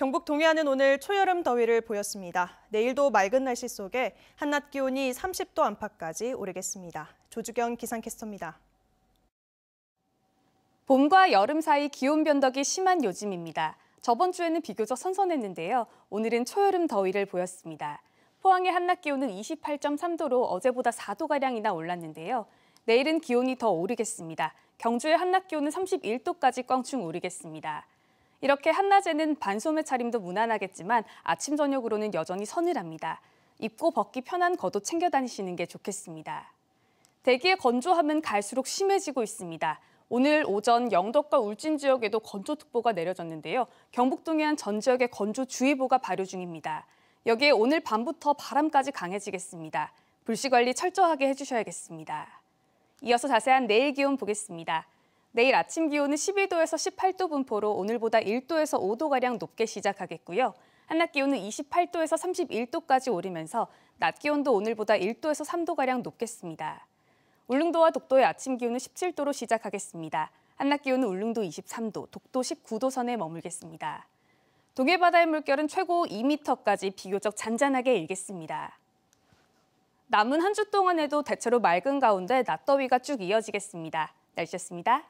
경북 동해안은 오늘 초여름 더위를 보였습니다. 내일도 맑은 날씨 속에 한낮 기온이 30도 안팎까지 오르겠습니다. 조주경 기상캐스터입니다. 봄과 여름 사이 기온 변덕이 심한 요즘입니다. 저번 주에는 비교적 선선했는데요. 오늘은 초여름 더위를 보였습니다. 포항의 한낮 기온은 28.3도로 어제보다 4도가량이나 올랐는데요. 내일은 기온이 더 오르겠습니다. 경주의 한낮 기온은 31도까지 껑충 오르겠습니다. 이렇게 한낮에는 반소매 차림도 무난하겠지만 아침 저녁으로는 여전히 서늘합니다. 입고 벗기 편한 겉옷 챙겨 다니시는 게 좋겠습니다. 대기의 건조함은 갈수록 심해지고 있습니다. 오늘 오전 영덕과 울진 지역에도 건조특보가 내려졌는데요. 경북 동해안 전 지역에 건조주의보가 발효 중입니다. 여기에 오늘 밤부터 바람까지 강해지겠습니다. 불씨 관리 철저하게 해주셔야겠습니다. 이어서 자세한 내일 기온 보겠습니다. 내일 아침 기온은 12도에서 18도 분포로 오늘보다 1도에서 5도가량 높게 시작하겠고요. 한낮 기온은 28도에서 31도까지 오르면서 낮 기온도 오늘보다 1도에서 3도가량 높겠습니다. 울릉도와 독도의 아침 기온은 17도로 시작하겠습니다. 한낮 기온은 울릉도 23도, 독도 19도 선에 머물겠습니다. 동해 바다의 물결은 최고 2m까지 비교적 잔잔하게 일겠습니다. 남은 한 주 동안에도 대체로 맑은 가운데 낮더위가 쭉 이어지겠습니다. 날씨였습니다.